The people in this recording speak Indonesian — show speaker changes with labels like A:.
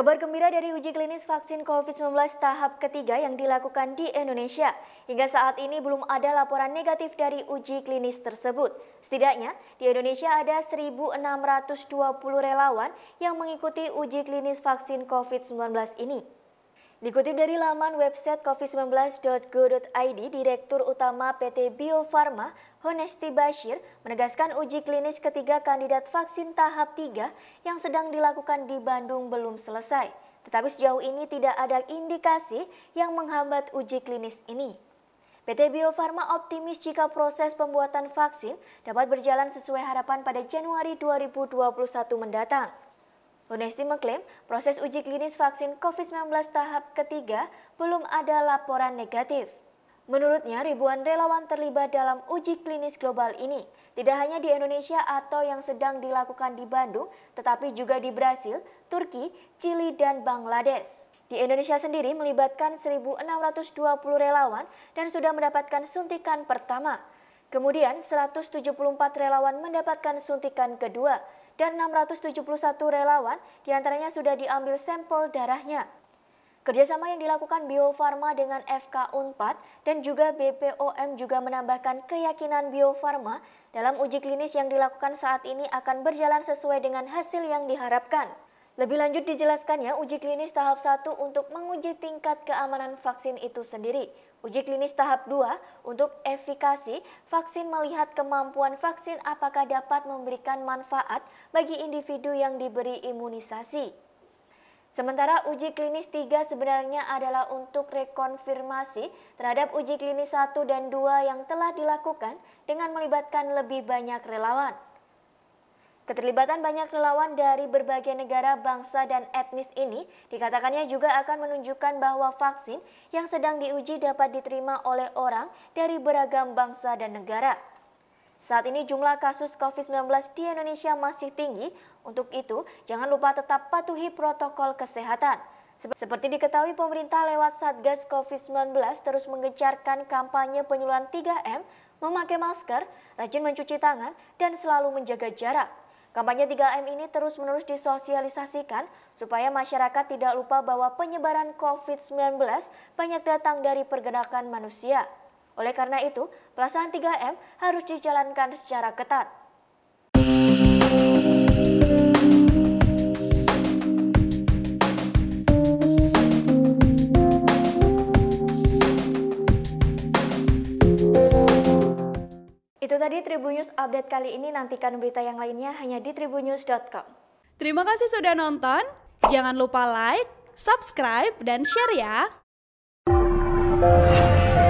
A: Kabar gembira dari uji klinis vaksin COVID-19 tahap ketiga yang dilakukan di Indonesia. Hingga saat ini belum ada laporan negatif dari uji klinis tersebut. Setidaknya, di Indonesia ada 1.620 relawan yang mengikuti uji klinis vaksin COVID-19 ini. Dikutip dari laman website covid19.go.id, Direktur Utama PT Bio Farma, Honesti Bashir, menegaskan uji klinis ketiga kandidat vaksin tahap 3 yang sedang dilakukan di Bandung belum selesai. Tetapi sejauh ini tidak ada indikasi yang menghambat uji klinis ini. PT Bio Farma optimis jika proses pembuatan vaksin dapat berjalan sesuai harapan pada Januari 2021 mendatang. Unesti mengklaim proses uji klinis vaksin COVID-19 tahap ketiga belum ada laporan negatif. Menurutnya, ribuan relawan terlibat dalam uji klinis global ini, tidak hanya di Indonesia atau yang sedang dilakukan di Bandung, tetapi juga di Brasil, Turki, Chili, dan Bangladesh. Di Indonesia sendiri melibatkan 1.620 relawan dan sudah mendapatkan suntikan pertama. Kemudian 174 relawan mendapatkan suntikan kedua dan 671 relawan diantaranya sudah diambil sampel darahnya. Kerjasama yang dilakukan Bio Farma dengan FK Unpad dan juga BPOM juga menambahkan keyakinan Bio Farma dalam uji klinis yang dilakukan saat ini akan berjalan sesuai dengan hasil yang diharapkan. Lebih lanjut dijelaskannya, uji klinis tahap 1 untuk menguji tingkat keamanan vaksin itu sendiri. Uji klinis tahap 2 untuk efikasi vaksin melihat kemampuan vaksin apakah dapat memberikan manfaat bagi individu yang diberi imunisasi. Sementara uji klinis 3 sebenarnya adalah untuk rekonfirmasi terhadap uji klinis 1 dan 2 yang telah dilakukan dengan melibatkan lebih banyak relawan. Keterlibatan banyak relawan dari berbagai negara, bangsa, dan etnis ini dikatakannya juga akan menunjukkan bahwa vaksin yang sedang diuji dapat diterima oleh orang dari beragam bangsa dan negara. Saat ini jumlah kasus COVID-19 di Indonesia masih tinggi, untuk itu jangan lupa tetap patuhi protokol kesehatan. Seperti diketahui pemerintah lewat Satgas COVID-19 terus mengejarkan kampanye penyuluhan 3M, memakai masker, rajin mencuci tangan, dan selalu menjaga jarak. Kampanye 3M ini terus-menerus disosialisasikan supaya masyarakat tidak lupa bahwa penyebaran COVID-19 banyak datang dari pergerakan manusia. Oleh karena itu, pelaksanaan 3M harus dijalankan secara ketat. tadi Tribun News update kali ini. Nantikan berita yang lainnya hanya di tribunnews.com. Terima kasih sudah nonton. Jangan lupa like, subscribe, dan share ya.